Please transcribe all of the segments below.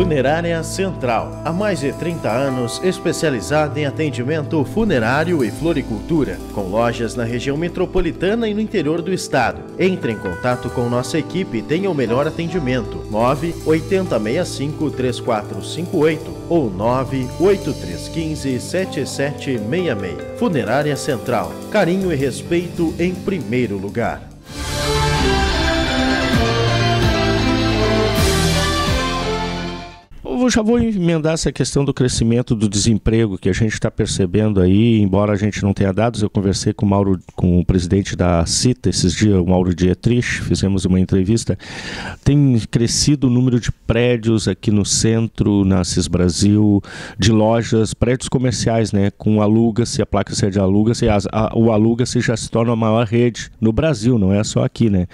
Funerária Central, há mais de 30 anos especializada em atendimento funerário e floricultura, com lojas na região metropolitana e no interior do estado. Entre em contato com nossa equipe e tenha o melhor atendimento. 8065 3458 ou 8315 7766. Funerária Central, carinho e respeito em primeiro lugar. vou, já vou emendar essa questão do crescimento do desemprego que a gente está percebendo aí, embora a gente não tenha dados. Eu conversei com o Mauro, com o presidente da CITA esses dias, o Mauro Dietrich, fizemos uma entrevista. Tem crescido o número de prédios aqui no centro, na CIS Brasil, de lojas, prédios comerciais, né? Com aluga-se, a placa se é de aluga-se, o aluga-se já se torna a maior rede no Brasil, não é só aqui, né?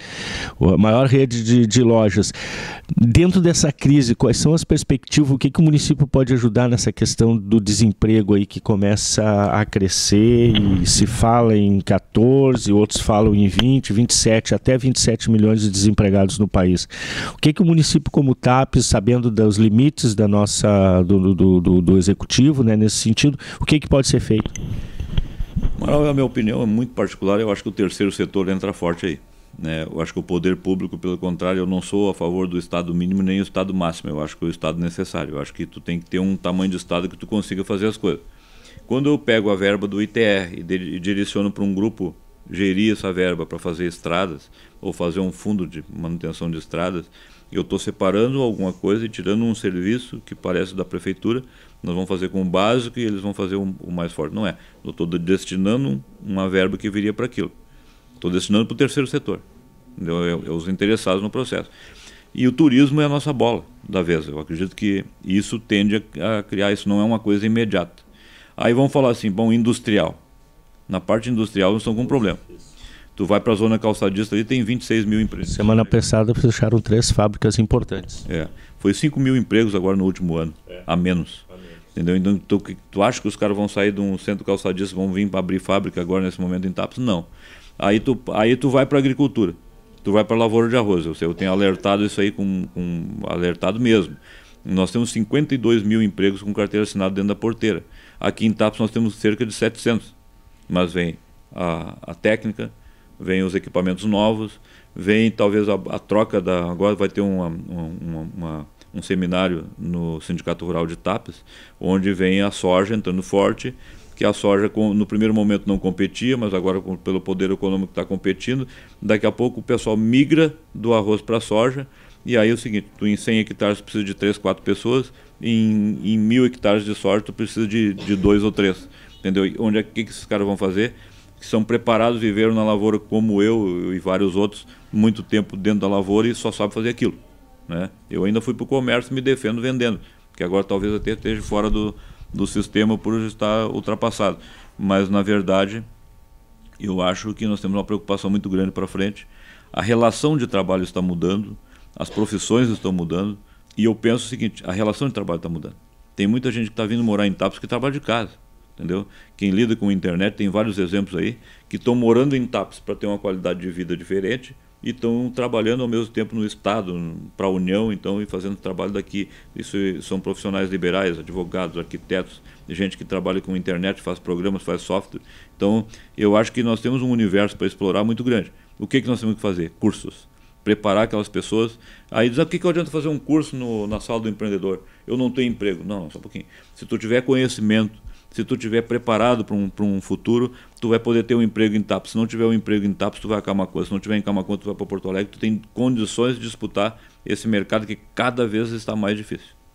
A maior rede de, de lojas. Dentro dessa crise, quais são as perspectivas? legislativo, o que, que o município pode ajudar nessa questão do desemprego aí que começa a crescer e se fala em 14, outros falam em 20, 27, até 27 milhões de desempregados no país. O que, que o município, como TAP, sabendo dos limites da nossa do, do, do, do executivo, né, nesse sentido, o que, que pode ser feito? Mas a minha opinião é muito particular, eu acho que o terceiro setor entra forte aí. Né? Eu acho que o poder público, pelo contrário, eu não sou a favor do Estado mínimo nem do Estado máximo. Eu acho que é o Estado necessário. Eu acho que tu tem que ter um tamanho de Estado que tu consiga fazer as coisas. Quando eu pego a verba do ITR e, e direciono para um grupo gerir essa verba para fazer estradas ou fazer um fundo de manutenção de estradas, eu estou separando alguma coisa e tirando um serviço que parece da prefeitura, nós vamos fazer com o básico e eles vão fazer o mais forte. Não é. Eu estou destinando uma verba que viria para aquilo. Estou destinando para o terceiro setor. Entendeu? É, os interessados no processo. E o turismo é a nossa bola da vez. Eu acredito que isso tende a, a criar, isso não é uma coisa imediata. Aí vão falar assim, bom, industrial. Na parte industrial nós estamos com um problema. Tu vai para a zona calçadista ali, tem 26 mil empregos. Semana passada fecharam três fábricas importantes. É. Foi 5 mil empregos agora no último ano, é. a menos. A menos. Entendeu? Então, tu, tu acha que os caras vão sair de um centro calçadista, vão vir para abrir fábrica agora nesse momento em Tapos? Não aí tu, aí tu vai para agricultura, tu vai para lavoura de arroz. Eu, eu tenho alertado isso aí, com, com alertado mesmo. Nós temos 52 mil empregos com carteira assinada dentro da porteira. Aqui em TAPS nós temos cerca de 700, mas vem a, a técnica, vem os equipamentos novos, vem talvez a, a troca da. Agora vai ter uma, uma, uma um seminário no Sindicato Rural de Tapes, onde vem a soja entrando forte, que a soja no primeiro momento não competia, mas agora pelo poder econômico está competindo. Daqui a pouco o pessoal migra do arroz para a soja. E aí é o seguinte, tu em 100 hectares precisa de 3, 4 pessoas, em, em 1.000 hectares de soja tu precisa de, de dois ou três. Entendeu? E onde é que, que esses caras vão fazer? que são preparados, viveram na lavoura como eu e vários outros, muito tempo dentro da lavoura e só sabem fazer aquilo. Né? Eu ainda fui para o comércio me defendo vendendo, que agora talvez até esteja fora do, do sistema por estar ultrapassado. Mas, na verdade, eu acho que nós temos uma preocupação muito grande para frente. A relação de trabalho está mudando, as profissões estão mudando, e eu penso o seguinte: a relação de trabalho está mudando. Tem muita gente que está vindo morar em Tapos que trabalha de casa, entendeu? Quem lida com a internet tem vários exemplos aí que estão morando em Tapos para ter uma qualidade de vida diferente e estão trabalhando ao mesmo tempo no Estado, para a União, então, e fazendo trabalho daqui. Isso é, são profissionais liberais, advogados, arquitetos, gente que trabalha com internet, faz programas, faz software. Então, eu acho que nós temos um universo para explorar muito grande. O que, que nós temos que fazer? Cursos. Preparar aquelas pessoas. Aí diz, ah, que, que adianta fazer um curso no, na sala do empreendedor? Eu não tenho emprego. Não, só um pouquinho. Se tu tiver conhecimento se tu tiver preparado para um, um futuro, tu vai poder ter um emprego em TAP. Se não tiver um emprego em TAP, tu vai a Camacuã. Se não tiver em Camacuã, tu vai para Porto Alegre. Tu tem condições de disputar esse mercado que cada vez está mais difícil.